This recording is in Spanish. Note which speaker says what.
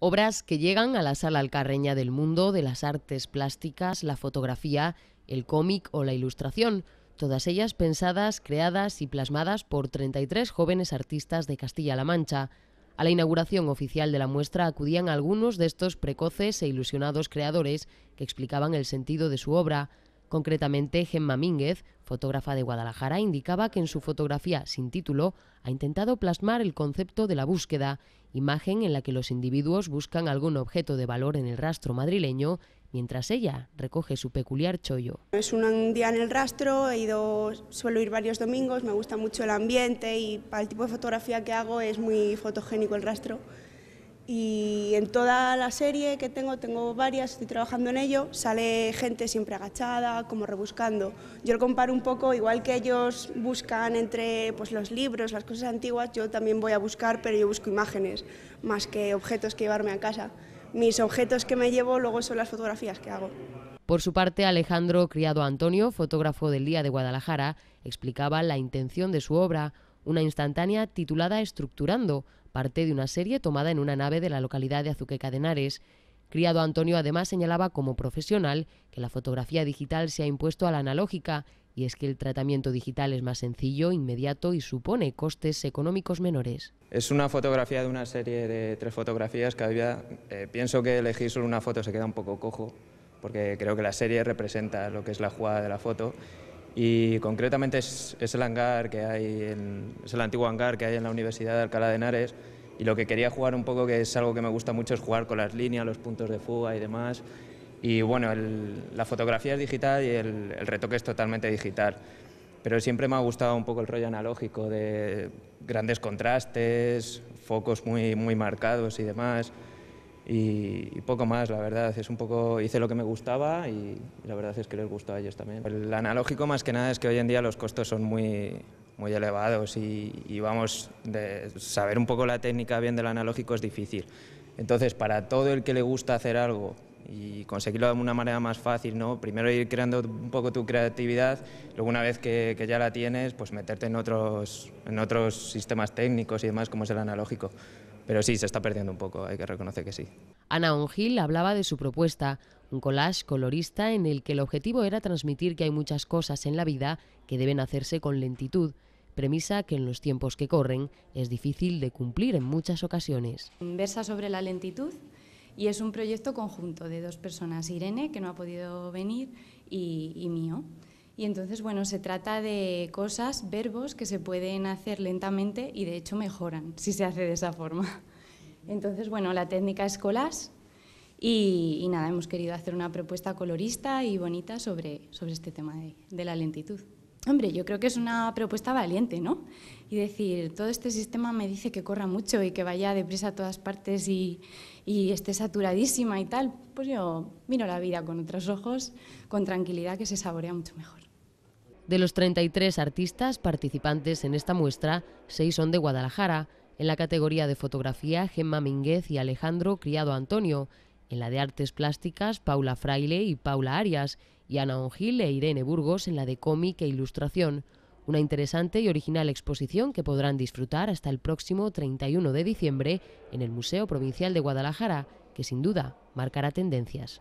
Speaker 1: Obras que llegan a la sala alcarreña del mundo de las artes plásticas, la fotografía, el cómic o la ilustración, todas ellas pensadas, creadas y plasmadas por 33 jóvenes artistas de Castilla-La Mancha. A la inauguración oficial de la muestra acudían algunos de estos precoces e ilusionados creadores que explicaban el sentido de su obra, Concretamente, Gemma Mínguez, fotógrafa de Guadalajara, indicaba que en su fotografía sin título ha intentado plasmar el concepto de la búsqueda, imagen en la que los individuos buscan algún objeto de valor en el rastro madrileño mientras ella recoge su peculiar chollo.
Speaker 2: Es un día en el rastro, he ido, suelo ir varios domingos, me gusta mucho el ambiente y para el tipo de fotografía que hago es muy fotogénico el rastro. Y en toda la serie que tengo, tengo varias, estoy trabajando en ello, sale gente siempre agachada, como rebuscando. Yo lo comparo un poco, igual que ellos buscan entre pues, los libros, las cosas antiguas, yo también voy a buscar, pero yo busco imágenes, más que objetos que llevarme a casa. Mis objetos que me llevo luego son las fotografías que hago.
Speaker 1: Por su parte, Alejandro Criado Antonio, fotógrafo del Día de Guadalajara, explicaba la intención de su obra, una instantánea titulada Estructurando, parte de una serie tomada en una nave de la localidad de Azuqueca de Henares. Criado Antonio además señalaba como profesional que la fotografía digital se ha impuesto a la analógica y es que el tratamiento digital es más sencillo, inmediato y supone costes económicos menores.
Speaker 3: Es una fotografía de una serie de tres fotografías que había. Eh, pienso que elegir solo una foto se queda un poco cojo, porque creo que la serie representa lo que es la jugada de la foto y concretamente es, el hangar que hay, es el antiguo hangar que hay en la Universidad de Alcalá de Henares y lo que quería jugar un poco, que es algo que me gusta mucho, es jugar con las líneas, los puntos de fuga y demás. Y bueno, la fotografía es digital y el, el, retoque es totalmente digital. Pero siempre me ha gustado un poco el rollo analógico de grandes contrastes, focos muy, muy marcados y demás y, poco más, la verdad. Es un poco, hice lo que me gustaba y, la verdad es que les gustó a ellos también. El analógico más que nada es que hoy en día los costos son muy, elevados y, vamos, de saber un poco la técnica bien del analógico es difícil. Entonces, para todo el que le gusta hacer algo y conseguirlo de una manera más fácil, ¿no? Primero ir creando un poco tu creatividad, luego una vez que, ya la tienes, pues meterte en otros, en otros sistemas técnicos y demás, como es el analógico. Pero sí, se está perdiendo un poco, hay que reconocer que sí.
Speaker 1: Ana Ongil hablaba de su propuesta, un collage colorista en el que el objetivo era transmitir que hay muchas cosas en la vida que deben hacerse con lentitud, premisa que en los tiempos que corren es difícil de cumplir en muchas ocasiones.
Speaker 4: Versa sobre la lentitud y es un proyecto conjunto de dos personas, Irene, que no ha podido venir, y, y mío. Y entonces, bueno, se trata de cosas, verbos que se pueden hacer lentamente y de hecho mejoran si se hace de esa forma. Entonces, bueno, la técnica es colas y, nada, hemos querido hacer una propuesta colorista y bonita sobre, sobre este tema de la lentitud. Hombre, yo creo que es una propuesta valiente, ¿no? Y decir, todo este sistema me dice que corra mucho y que vaya deprisa a todas partes y, esté saturadísima y tal. Pues yo miro la vida con otros ojos, con tranquilidad, que se saborea mucho mejor.
Speaker 1: De los 33 artistas participantes en esta muestra, seis son de Guadalajara. En la categoría de fotografía, Gemma Mínguez y Alejandro Criado Antonio. En la de artes plásticas, Paula Fraile y Paula Arias y Ana Ongil e Irene Burgos en la de cómic e ilustración. Una interesante y original exposición que podrán disfrutar hasta el próximo 31 de diciembre en el Museo Provincial de Guadalajara, que sin duda marcará tendencias.